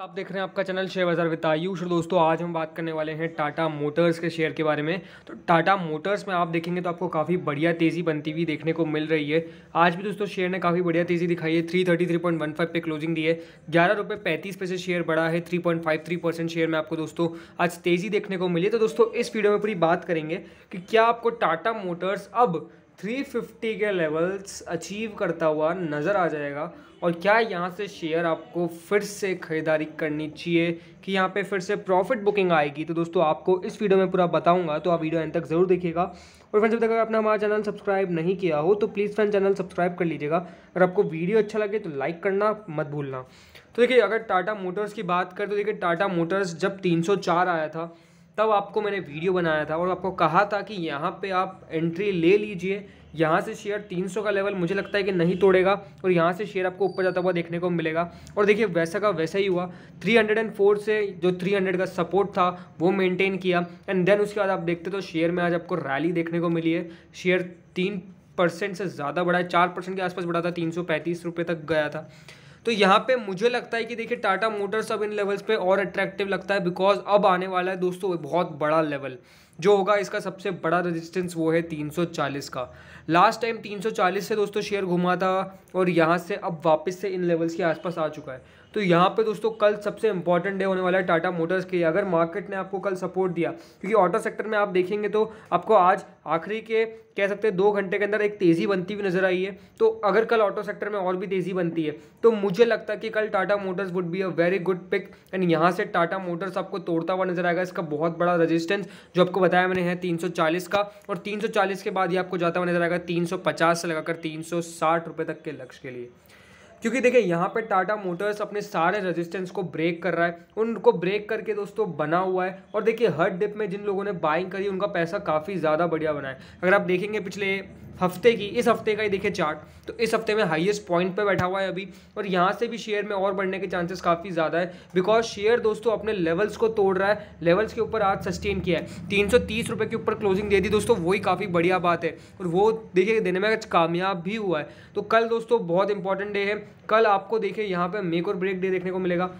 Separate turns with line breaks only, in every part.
आप देख रहे हैं आपका चैनल शेयर बाजार विद आयुष दोस्तों आज हम बात करने वाले हैं टाटा मोटर्स के शेयर के बारे में तो टाटा मोटर्स में आप देखेंगे तो आपको काफ़ी बढ़िया तेज़ी बनती हुई देखने को मिल रही है आज भी दोस्तों शेयर ने काफ़ी बढ़िया तेज़ी दिखाई है three thirty three point one five पे क्लोजिंग दी है ग्यारह रुपये पैंतीस पैसे शेयर बढ़ा है three point five three percent share में आपको दोस्तों आज तेज़ी देखने को मिली तो दोस्तों इस वीडियो में पूरी बात करेंगे कि क्या आपको टाटा मोटर्स अब 350 के लेवल्स अचीव करता हुआ नज़र आ जाएगा और क्या यहाँ से शेयर आपको फिर से ख़रीदारी करनी चाहिए कि यहाँ पे फिर से प्रॉफिट बुकिंग आएगी तो दोस्तों आपको इस वीडियो में पूरा बताऊंगा तो आप वीडियो एंड तक ज़रूर देखिएगा और फ्रेंड्स जब तक अगर आपने हमारा चैनल सब्सक्राइब नहीं किया हो तो प्लीज़ फ्रेंड चैनल सब्सक्राइब कर लीजिएगा अगर आपको वीडियो अच्छा लगे तो लाइक करना मत भूलना तो देखिए अगर टाटा मोटर्स की बात करें तो देखिए टाटा मोटर्स जब तीन आया था तब आपको मैंने वीडियो बनाया था और आपको कहा था कि यहाँ पे आप एंट्री ले लीजिए यहाँ से शेयर 300 का लेवल मुझे लगता है कि नहीं तोड़ेगा और यहाँ से शेयर आपको ऊपर जाता हुआ देखने को मिलेगा और देखिए वैसा का वैसा ही हुआ 304 से जो 300 का सपोर्ट था वो मेंटेन किया एंड देन उसके बाद आप देखते तो शेयर में आज आपको रैली देखने को मिली है शेयर तीन परसेंट से ज़्यादा बढ़ा है चार परसेंट के आसपास बढ़ा था तीन सौ पैंतीस रुपये तक गया था तो यहाँ पे मुझे लगता है कि देखिए टाटा मोटर्स अब इन लेवल्स पे और अट्रैक्टिव लगता है बिकॉज अब आने वाला है दोस्तों बहुत बड़ा लेवल जो होगा इसका सबसे बड़ा रजिस्टेंस वो है 340 का लास्ट टाइम 340 से दोस्तों शेयर घुमा था और यहाँ से अब वापस से इन लेवल्स के आसपास आ चुका है तो यहाँ पे दोस्तों कल सबसे इंपॉर्टेंट डे होने वाला है टाटा मोटर्स के अगर मार्केट ने आपको कल सपोर्ट दिया क्योंकि ऑटो सेक्टर में आप देखेंगे तो आपको आज आखिरी के कह सकते हैं दो घंटे के अंदर एक तेज़ी बनती हुई नज़र आई है तो अगर कल ऑटो सेक्टर में और भी तेज़ी बनती है तो मुझे लगता है कि कल Tata motors would be a very good pick and यहाँ से टाटा मोटर्स आपको तोड़ता हुआ नजर आएगा इसका बहुत बड़ा रजिस्टेंस जो आपको बताया मैंने है 340 का और 340 के बाद ये आपको जाता हुआ नजर आएगा 350 से लगाकर 360 रुपए तक के लक्ष्य के लिए क्योंकि देखिए यहाँ पे टाटा मोटर्स अपने सारे रेजिस्टेंस को ब्रेक कर रहा है उनको ब्रेक करके दोस्तों बना हुआ है और देखिए हर डिप में जिन लोगों ने बाइंग करी उनका पैसा काफ़ी ज़्यादा बढ़िया बना है अगर आप देखेंगे पिछले हफ्ते की इस हफ्ते का ही देखिए चार्ट तो इस हफ्ते में हाईएस्ट पॉइंट पर बैठा हुआ है अभी और यहाँ से भी शेयर में और बढ़ने के चांसेस काफ़ी ज़्यादा है बिकॉज शेयर दोस्तों अपने लेवल्स को तोड़ रहा है लेवल्स के ऊपर आज सस्टेन किया है तीन सौ के ऊपर क्लोजिंग दे दी दोस्तों वही काफ़ी बढ़िया बात है और वो देखिए देने में कामयाब भी हुआ है तो कल दोस्तों बहुत इंपॉर्टेंट डे है कल आपको देखिए यहाँ पर मेक और ब्रेक डे देखने को मिलेगा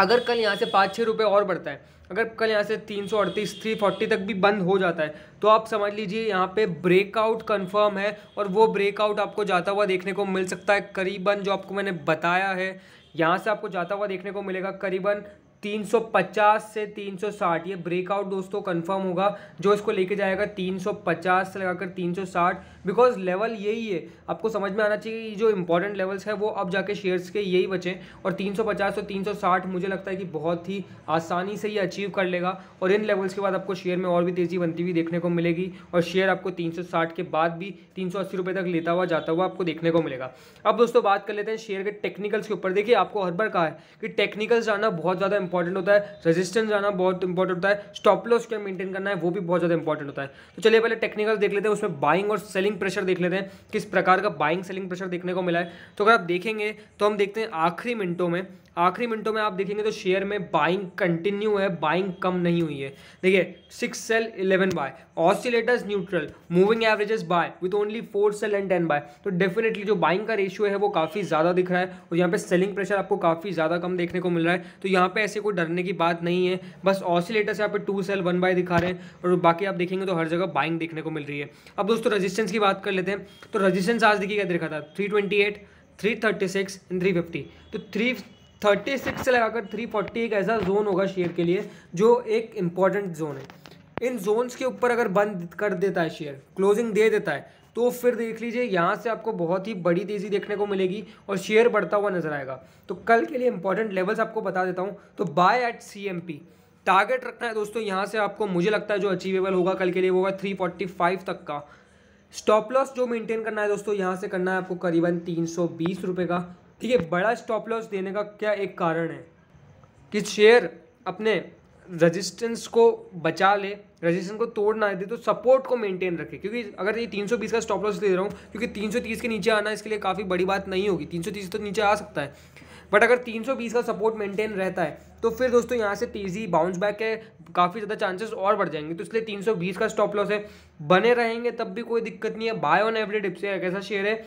अगर कल यहाँ से पाँच छः रुपये और बढ़ता है अगर कल यहाँ से तीन सौ अड़तीस थ्री फोर्टी तक भी बंद हो जाता है तो आप समझ लीजिए यहाँ पे ब्रेकआउट कंफर्म है और वो ब्रेकआउट आपको जाता हुआ देखने को मिल सकता है करीबन जो आपको मैंने बताया है यहाँ से आपको जाता हुआ देखने को मिलेगा करीबन 350 से 360 ये ब्रेकआउट दोस्तों कंफर्म होगा जो इसको लेके जाएगा 350 से लगाकर 360 बिकॉज लेवल यही है आपको समझ में आना चाहिए कि जो इंपॉर्टेंट लेवल्स है वो अब जाके शेयर्स के यही बचें और 350 और 360 मुझे लगता है कि बहुत ही आसानी से ये अचीव कर लेगा और इन लेवल्स के बाद आपको शेयर में और भी तेज़ी बनती हुई देखने को मिलेगी और शेयर आपको 360 के बाद भी तीन सौ तक लेता हुआ जाता हुआ आपको देखने को मिलेगा अब दोस्तों बात कर लेते हैं शेयर के टेक्निकल्स के ऊपर देखिए आपको हर बार कहा है कि टेक्निकल्स जाना बहुत ज़्यादा इंपॉर्टेंट होता है रेजिस्टेंस जाना बहुत इंपॉर्टेंट होता है स्टॉप लॉस क्या मेंटेन करना है वो भी बहुत ज़्यादा इंपॉर्टेंट होता है तो चलिए पहले टेक्निकल देख लेते हैं उसमें बाइंग और सेलिंग सेलिंग प्रेशर देख लेते हैं किस प्रकार का बाइंग सेलिंग प्रेशर देखने को मिला है तो अगर आप देखेंगे तो हम देखते हैं आखिरी मिनटों में आखिरी मिनटों में आप देखेंगे तो शेयर में बाइंग कंटिन्यू है बाइंग कम नहीं हुई है देखिए six sell eleven buy oscillators neutral moving averages buy with only four sell and ten buy तो डेफिनेटली जो बाइंग का रेशियो है वो काफ़ी ज़्यादा दिख रहा है और यहाँ पे सेलिंग प्रेशर आपको काफ़ी ज़्यादा कम देखने को मिल रहा है तो यहाँ पे ऐसे कोई डरने की बात नहीं है बस ऑसिलेटर्स यहाँ पे टू सेल वन बाय दिखा रहे हैं और बाकी आप देखेंगे तो हर जगह बाइंग देखने को मिल रही है अब दोस्तों रजिस्टेंस की की बात कर लेते हैं तो रजिस्टेंस आज देखिए क्या देखा था three twenty eight three thirty six and three fifty तो थ्री थर्टी सिक्स से लगाकर थ्री फोर्टी एक ऐसा जोन होगा शेयर के लिए जो एक इम्पॉर्टेंट जोन है इन जोन्स के ऊपर अगर बंद कर देता है शेयर क्लोजिंग दे देता है तो फिर देख लीजिए यहाँ से आपको बहुत ही बड़ी तेज़ी देखने को मिलेगी और शेयर बढ़ता हुआ नजर आएगा तो कल के लिए इंपॉर्टेंट लेवल्स आपको बता देता हूँ तो buy at C M P target रखना है दोस्तों यहाँ से आपको मुझे लगता है जो अचीवेबल होगा कल के लिए वो होगा थ्री फोर्टी फाइव तक का स्टॉप लॉस जो मेंटेन करना है दोस्तों यहाँ से करना है आपको करीबन तीन सौ का ठीक है बड़ा स्टॉप लॉस देने का क्या एक कारण है कि शेयर अपने रजिस्टेंस को बचा ले रजिस्टेंस को तोड़ ना दे तो सपोर्ट को मेंटेन रखे क्योंकि अगर ये 320 का स्टॉप लॉस दे रहा हूँ क्योंकि 330 के नीचे आना इसके लिए काफ़ी बड़ी बात नहीं होगी 330 तो नीचे आ सकता है बट अगर 320 का सपोर्ट मेंटेन रहता है तो फिर दोस्तों यहाँ से तेज़ी बाउंस बैक के काफ़ी ज़्यादा चांसेस और बढ़ जाएंगे तो इसलिए 320 का स्टॉप लॉस है बने रहेंगे तब भी कोई दिक्कत नहीं है बाय ऑन एवरेज से एक ऐसा शेयर है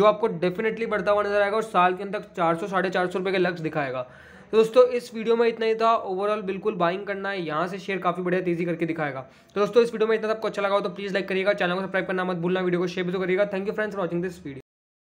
जो आपको डेफिनेटली बढ़ता हुआ नजर आएगा और साल के अंदर चार सौ साढ़े चार सौ रुपये का लक्ष्य दिखाएगा तो दोस्तों इस वीडियो में इतना ही था ओवरऑल बिल्कुल बाइंग करना है यहाँ से शेयर काफ़ी बढ़िया तेजी करके दिखाएगा तो दोस्तों इस वीडियो में इतना सबको अच्छा लगा तो प्लीज़ लाइक करिएगा चैनल को सब्सक्राइब करना मत भूलना वीडियो को शेयर भी तो करिएगा thank you friends for watching this video